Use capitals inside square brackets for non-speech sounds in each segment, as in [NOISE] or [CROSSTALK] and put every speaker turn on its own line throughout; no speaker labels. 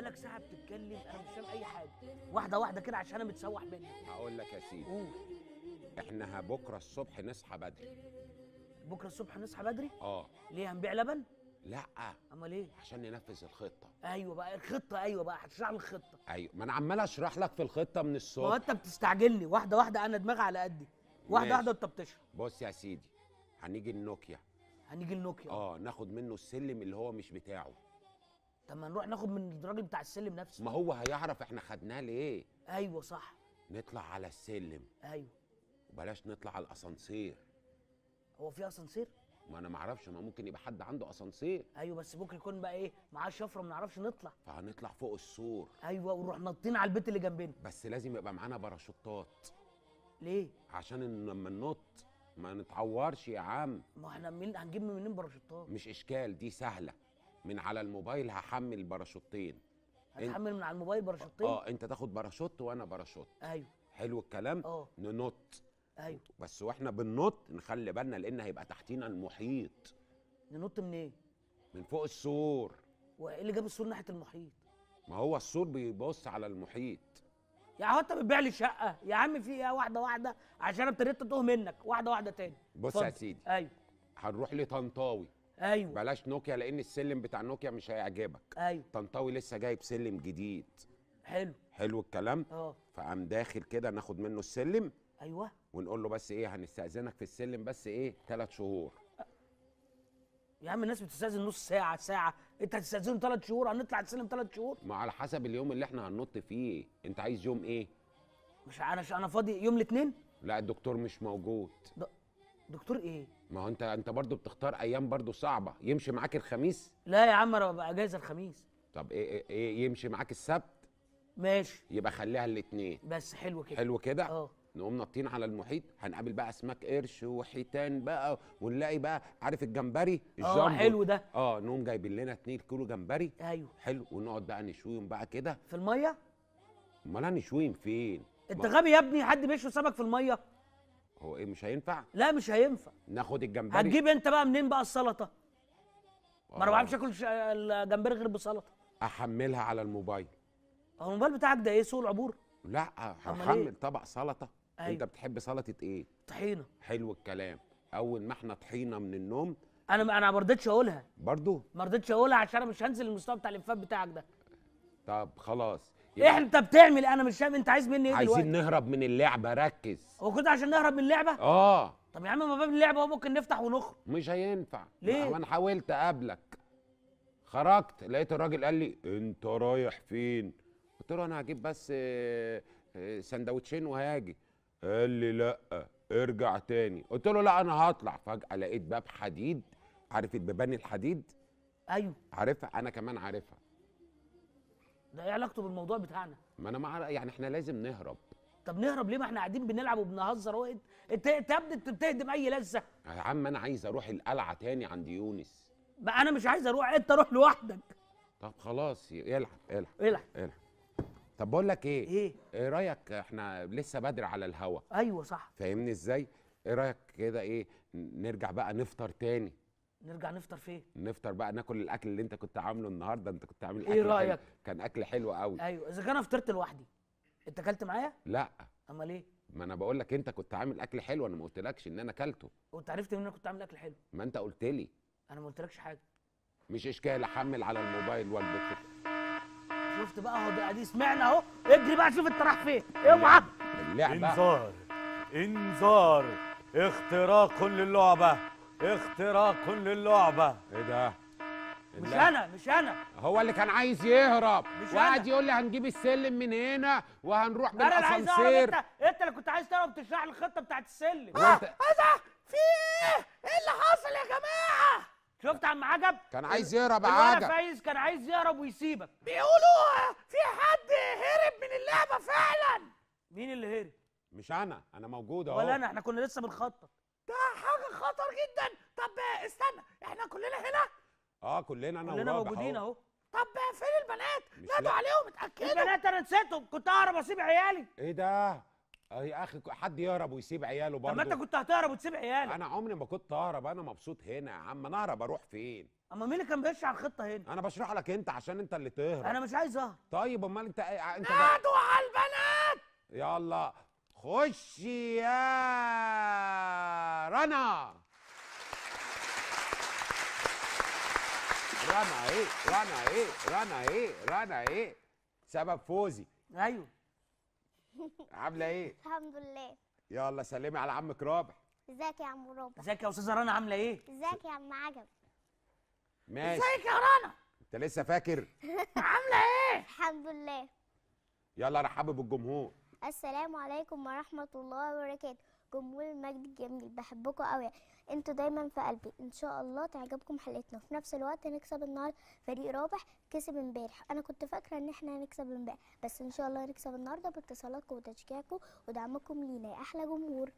بقالك ساعه بتتكلم انا مش فاهم اي حاجه واحده واحده كده عشان انا متسوح منك
هقول لك يا سيدي قول احنا بكره الصبح نصحى بدري
بكره الصبح نصحى بدري اه ليه هنبيع لبن
لا امال ايه عشان ننفذ الخطه
ايوه بقى الخطه ايوه بقى هتشرح لي الخطه
ايوه ما انا عمال اشرح لك في الخطه من الصبح ما انت
بتستعجلني واحده واحده انا دماغي على قدي واحده واحده انت بتشرح
بص يا سيدي هنيجي النوكيا هنيجي النوكيا اه ناخد منه السلم اللي هو مش بتاعه
طب ما نروح ناخد من الراجل بتاع السلم نفسه ما هو
هيعرف احنا خدناه ليه
ايوه صح
نطلع على السلم ايوه وبلاش نطلع على الاسانسير هو في اسانسير ما انا ما اعرفش ما ممكن يبقى حد عنده اسانسير ايوه بس ممكن يكون بقى ايه معاه شفره ما نعرفش نطلع فهنطلع فوق السور ايوه ونروح نطين على البيت اللي جنبنا بس لازم يبقى معانا باراشوتات ليه عشان لما ننط ما نتعورش يا عم ما
احنا مين هنجيب منين باراشوتات
مش اشكال دي سهله من على الموبايل هحمل باراشوتين هتحمل من
على الموبايل باراشوتين اه
انت تاخد باراشوت وانا باراشوت ايوه حلو الكلام اه ننط ايوه بس واحنا بننط نخلي بالنا لان هيبقى تحتينا المحيط ننط منين إيه؟ من فوق السور
وايه اللي جاب السور ناحيه المحيط
ما هو السور بيبص على المحيط
يعني هو انت بتبيع لي شقه يا عم في ايه واحده واحده عشان ابتديت اتوه منك واحده واحده تاني
بص يا سيدي ايوه هنروح لطنطاوي ايوه بلاش نوكيا لان السلم بتاع نوكيا مش هيعجبك ايوه طنطاوي لسه جايب سلم جديد حلو حلو الكلام اه فقام داخل كده ناخد منه السلم ايوه ونقول له بس ايه هنستاذنك في السلم بس ايه ثلاث شهور
يا عم الناس بتستاذن نص ساعه ساعه انت هتستاذنه ثلاث شهور هنطلع السلم ثلاث شهور
ما على حسب اليوم اللي احنا هننط فيه انت عايز يوم ايه مش انا انا فاضي يوم الاثنين لا الدكتور مش موجود دكتور ايه ما هو انت انت برضه بتختار ايام برضه صعبه يمشي معاك الخميس لا يا عم انا ببقى اجازه الخميس طب ايه, إيه, ايه، يمشي معاك السبت ماشي يبقى خليها الاثنين
بس حلو كده
حلو كده اه نقوم نطين على المحيط هنقابل بقى اسماك قرش وحيتان بقى ونلاقي بقى عارف الجمبري اه حلو ده اه نقوم جايبين لنا 2 كيلو جمبري ايوه حلو ونقعد بقى نشويهم بقى كده في الميه امال هنشويهم فين انت غبي يا ابني حد بيشوي سمك في الميه هو ايه مش هينفع؟ لا مش هينفع ناخد الجمبري هتجيب
انت بقى منين بقى السلطه؟ ما انا ما آه. بعرفش اكل الجمبري غير بسلطه
احملها على الموبايل
هو الموبايل بتاعك ده ايه سوق العبور؟
لا هحمل إيه؟ طبق سلطه أيوه. انت بتحب سلطه ايه؟ طحينه حلو الكلام اول ما احنا طحينه من النوم
انا انا ما رضيتش اقولها
برضه ما رضيتش اقولها عشان
انا مش هنزل المستوى بتاع الانفاق بتاعك ده
طب خلاص إيه انت
بتعمل انا مش فاهم انت
عايز مني ايه دلوقتي عايزين نهرب من اللعبه ركز هو كده عشان نهرب من اللعبه اه طب يا عم ما باب اللعبه هو ممكن نفتح ونخرج مش هينفع ليه انا حاولت اقابلك خرجت لقيت الراجل قال لي انت رايح فين قلت له انا هجيب بس آه، آه، سندوتشين وهاجي قال لي لا ارجع تاني قلت له لا انا هطلع فجاه لقيت باب حديد عارف البيبان الحديد ايوه عارفها انا كمان عارفها
ده ايه علاقته بالموضوع بتاعنا
ما انا مع يعني احنا لازم نهرب طب نهرب ليه ما احنا قاعدين بنلعب وبنهزر وقت انت انت بتهدم اي لذه يا عم انا عايز اروح القلعه تاني عند يونس ما انا مش عايز اروح انت روح لوحدك طب خلاص العب العب العب العب طب بقول لك ايه ايه ايه رايك احنا لسه بدري على الهوا ايوه صح فاهمني ازاي ايه رايك كده ايه نرجع بقى نفطر تاني
نرجع نفطر فين
نفطر بقى ناكل الاكل اللي انت كنت عامله النهارده انت كنت عامل ايه رايك حلو. كان اكل حلو قوي
ايوه اذا كان انا فطرت لوحدي انت اكلت معايا لا امال ايه
ما انا بقول لك انت كنت عامل اكل حلو انا ما قلتلكش ان انا اكلته
وانت عرفت ان انا كنت عامل اكل حلو
ما انت قلت لي
انا ما قلتلكش حاجه
مش اشكال احمل على الموبايل والدتك
شفت بقى اهو بقى دي سمعنا اهو اجري بقى شوف انت رايح
فين اوعى
اللعبه انذار انذار اختراق للعبه اختراق للعبة ايه ده؟ مش انا مش انا هو اللي كان عايز يهرب مش وقعد يقول لي هنجيب السلم من هنا وهنروح بالاسانسير انت
انت اللي كنت عايز تهرب تشرح لي الخطه بتاعت السلم اه ده آه، آه، في
ايه ايه اللي حصل يا جماعه شفت عم عجب كان عايز يهرب يا عجب فايز كان عايز يهرب ويسيبك بيقولوا آه، في حد هرب من اللعبه فعلا
مين اللي هرب مش انا انا موجود اهو ولا انا احنا كنا لسه بنخطط
شاطر جدا طب استنى احنا كلنا هنا
اه كلنا انا كلنا موجودين اهو
طب فين البنات نادوا عليهم اتاكدوا البنات انا نسيتهم كنت اهرب اسيب
عيالي ايه ده اه يا اخي حد يهرب ويسيب عياله برضه طب ما انت كنت هتهرب وتسيب عيالك انا عمري ما كنت اهرب انا مبسوط هنا يا عم انا اهرب اروح فين اما مين اللي كان بيشرح الخطه هنا انا بشرح لك انت عشان انت اللي تهرب انا مش عايز اهرب طيب امال انت انت نادوا على البنات يلا خش يا رنا رنا ايه رنا ايه رنا ايه رنا ايه سبب فوزي ايوه عامله ايه
الحمد لله
يلا سلمي على عمك رابح
ازيك يا عم رابح
ازيك يا استاذه رنا عامله ايه
ازيك يا عم عجب ماشي ازيك يا رنا
انت لسه فاكر
عامله ايه الحمد لله
يلا رحبوا بالجمهور
السلام عليكم ورحمة الله وبركاته جمهور المجد الجميل بحبكم قوي انتوا دايما في قلبي ان شاء الله تعجبكم حلقتنا وفي نفس الوقت نكسب النهارده فريق رابح كسب امبارح انا كنت فاكره ان احنا هنكسب امبارح بس ان شاء الله هنكسب النهارده باتصالاتكم وتشجيعكم ودعمكم لينا يا احلى جمهور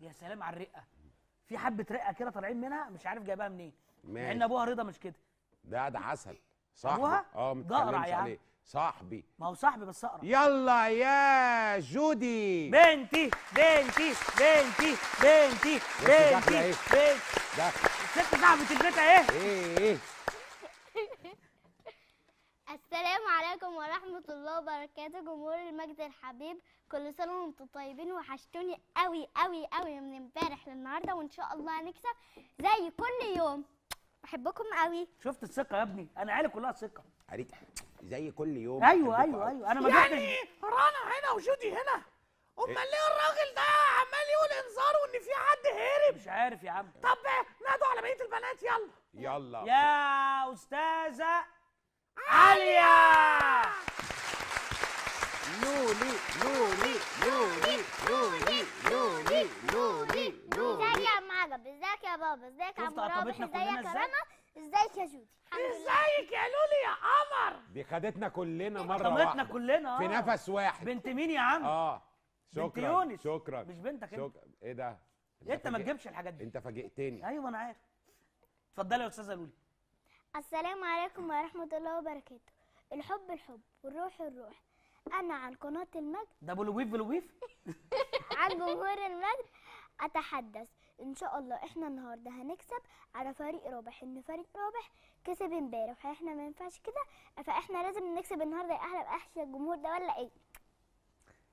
يا سلام على الرقه في حبه رقه كده طالعين منها مش عارف جايبها منين مع ان ابوها رضا مش كده
ده ده عسل صح ابوها اه متكلمش عليه صاحبي ما هو
صاحبي بس اقرا
يلا يا جودي بنتي بنتي بنتي
بنتي بنتي بنتي بنتي صاحبة البيت اهي ايه
ايه [LAUGHS] السلام عليكم ورحمة الله وبركاته جمهور المجد الحبيب كل سنة وانتم طيبين وحشتوني قوي قوي قوي من امبارح للنهاردة وان شاء الله هنكسب زي كل يوم بحبكم قوي شفت الثقة يا ابني انا عيالي كلها ثقة
اريد زي كل يوم ايوه ايوه ايوه انا ما يعني
رنا هنا وجودي هنا
امال إيه؟ ليه الراجل ده
عمال يقول انذار وان في حد هرب مش عارف يا عم طب إيه؟ نادوا على بقيه البنات يلا يلا يا استاذه عليا لولي لولي لولي لولي لولي لولي
لولي ازيك يا
معجب ازيك يا بابا ازيك يا عم رابح ازيك يا رنا ازيك يا جودي
ازيك يا لولي يا قمر
دي خدتنا كلنا مره واحده خدتنا كلنا آه. في نفس واحد بنت مين يا عم اه شكرا بنت يونس شكرا مش بنتك انت شكرا ايه ده انت ما تجيبش الحاجات دي انت فاجئتني ايوه انا عارف اتفضلي يا استاذه لولي
السلام عليكم ورحمه الله وبركاته الحب الحب والروح الروح انا عن قناه المجد
ده بلويف بلويف
[LAUGHS] عن جمهور المجد اتحدث ان شاء الله احنا النهارده هنكسب على فريق رابح ان فريق رابح كسب امبارح احنا ما ينفعش كده فاحنا لازم نكسب النهارده يا احلى باحلى الجمهور ده ولا
ايه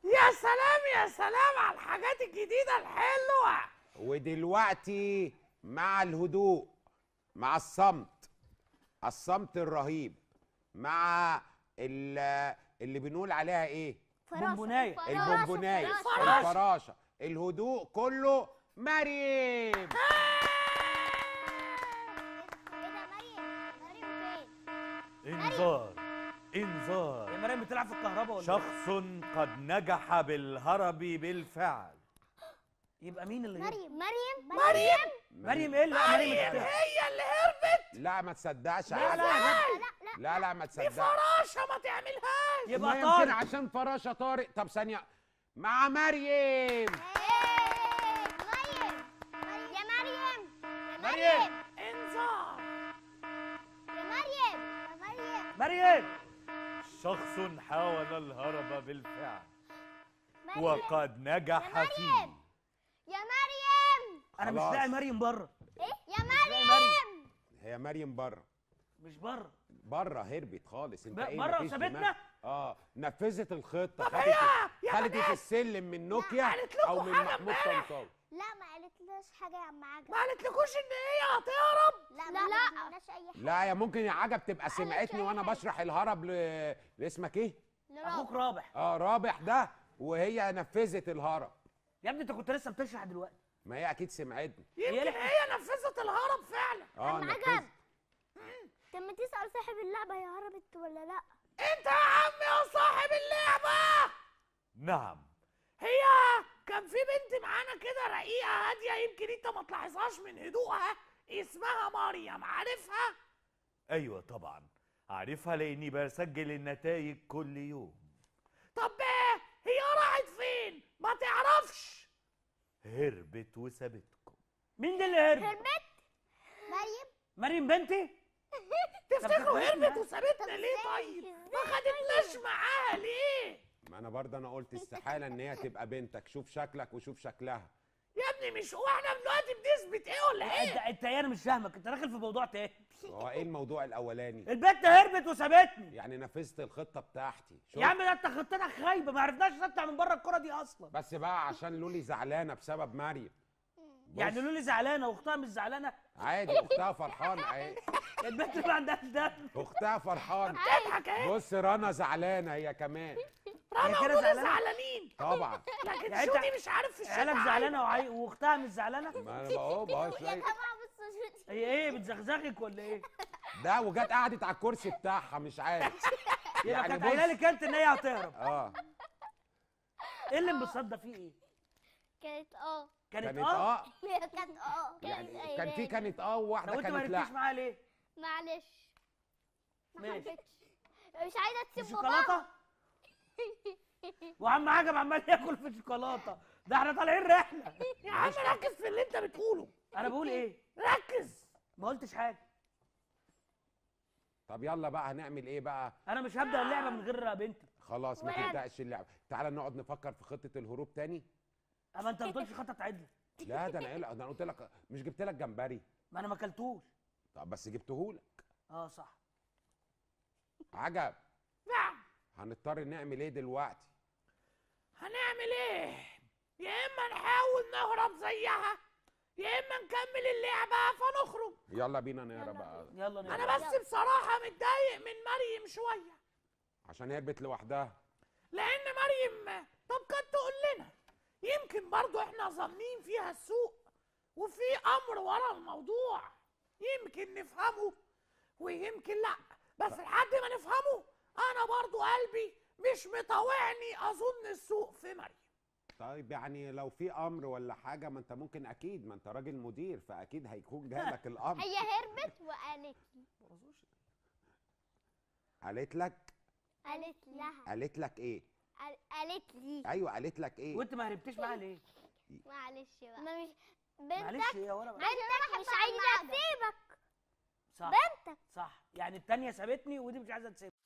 يا سلام يا سلام على الحاجات الجديده الحلوه
ودلوقتي مع الهدوء مع الصمت الصمت الرهيب مع اللي بنقول عليها ايه فراشة البونبونايه الفراشه الهدوء كله إيه مريم
انذار انذار يا مريم
بتلعب في الكهرباء ولا إيه؟ شخص
قد نجح بالهرب بالفعل
يبقى مين اللي
مريم مريم مريم
مريم ايه اللي مريم
هي اللي هربت
لا ما تصدقش لا لا لا لا لا لا ما تصدقش دي فراشه
ما تعملهاش يبقى طارق
عشان فراشه طارق طب ثانيه مع مريم مريم
انذار يا
مريم يا مريم مريم شخص حاول الهرب
بالفعل مريم. وقد نجح يا فيه مريم.
يا مريم انا مش لاقي مريم
بره ايه
يا مريم
هي مريم بره مش بره بره هربت خالص انت ايه بره وسابتنا اه نفذت الخطه خدت خدت السلم من نوكيا او من محمود طنطاوي
لا ما قالتلناش حاجه يا عم عجب ما قالتلكوش ان هي هتهرب لا لا ما قالتلناش اي حاجه لا يا
ممكن يا عجب تبقى سمعتني وانا بشرح الهرب ل... لاسمك ايه اخوك رابح اه رابح ده وهي نفذت الهرب يا ابني انت كنت لسه بتشرح دلوقتي ما هي اكيد سمعتني
يمكن هي نفذت الهرب فعلا اه عجب
لما تسأل صاحب اللعبة هي هربت ولا لأ أنت يا عم يا صاحب اللعبة
نعم هي كان في بنت معانا كده رقيقة هادية يمكن أنت ما تلاحظهاش من هدوءها اسمها مريم عارفها؟ أيوة طبعا عارفها لأني بسجل النتائج كل يوم طب هي راحت فين؟ ما تعرفش هربت وسابتكم مين اللي هرب؟ هربت مريم مريم بنتي؟ [LAUGHS] تفتكروا هربت وسابتنا ليه طيب؟ ما طيب. خدتناش معاها ليه؟
ما انا برضه انا قلت استحاله ان هي تبقى بنتك شوف شكلك وشوف شكلها
يا ابني مش هو احنا دلوقتي بنثبت ايه ولا ايه؟ انت
انت إيه انا مش فاهمك انت داخل في موضوع تاني [LAUGHS] هو ايه الموضوع الاولاني؟ البنت هربت وسابتني يعني نفذت الخطه بتاعتي يا عم
ده انت خطتك
خايبه ما عرفناش نطلع من بره الكوره دي اصلا
بس بقى عشان لولي زعلانه بسبب مريم يعني لولي زعلانه واختها مش زعلانه عادي [LAUGHS] اختها فرحانه عادي البنت ما عندهاش دم اختها فرحانه بتضحك [LAUGHS] اهي بص رنا زعلانه هي كمان
رنا ومنى زعلانين طبعا لكن شوفي يعني شودي مش عارف في الشارع عيالك زعلانه وعي...
واختها
مش زعلانه ما انا بقى بقى شويه
هي ايه بتزغزغك ولا ايه ده وجت قعدت على الكرسي بتاعها مش عارف [LAUGHS] يبقى يعني كانت قايله لك انت ان هي هتهرب اه ايه اللي انبسطت ده فيه ايه
كانت اه
كانت اه, آه.
[LAUGHS] كانت اه
يعني إيه، كان في إيه. كانت اه وواحده كانت لا وانت ما ركزتيش
معاها ليه؟
معلش ما ركزتش مش عايزه تسيب بابا شوكولاته [LAUGHS] وعم عجب
عمال ياكل في الشوكولاته ده احنا طالعين رحله
يا عم ركز
في اللي انت
بتقوله انا بقول ايه؟
ركز ما قلتش حاجه طب يلا بقى هنعمل ايه بقى؟ انا مش هبدا اللعبه من غير بنتي خلاص ما تبداش اللعبه تعالى نقعد نفكر في خطه الهروب تاني اما انت ما تقولش خطط عدل لا ده انا قلق. ده انا قلت لك مش جبت لك جمبري ما انا ما اكلتوش طب بس جبتهولك اه صح عجب نعم. هنضطر نعمل ايه دلوقتي
هنعمل ايه يا اما نحاول نهرب زيها يا اما نكمل اللعبه فنخرج
يلا بينا نقرا بقى يلا نقرا انا بس بصراحه
متضايق من مريم شويه
عشان هربت لوحدها
لان مريم طب كنت تقول برضو احنا ظنين فيها السوق وفي امر ورا الموضوع يمكن نفهمه ويمكن لا بس لحد ما نفهمه انا برضو قلبي مش مطاوعني اظن السوق في مريم
طيب يعني لو في امر ولا حاجه ما انت ممكن اكيد ما انت راجل مدير فاكيد هيكون [LAUGHS] جالك الامر هي
هربت وقالت لي قالت لك قالت لها
قالت لك ايه
قالت لي ايوه
قالت لك ايه وانت ما هربتيش معاها ليه
معلش بقى ما مش بنتك بنتك مش عايزه تسيبك صح بنتك
صح يعني التانية سابتني ودي مش عايزه تسيبك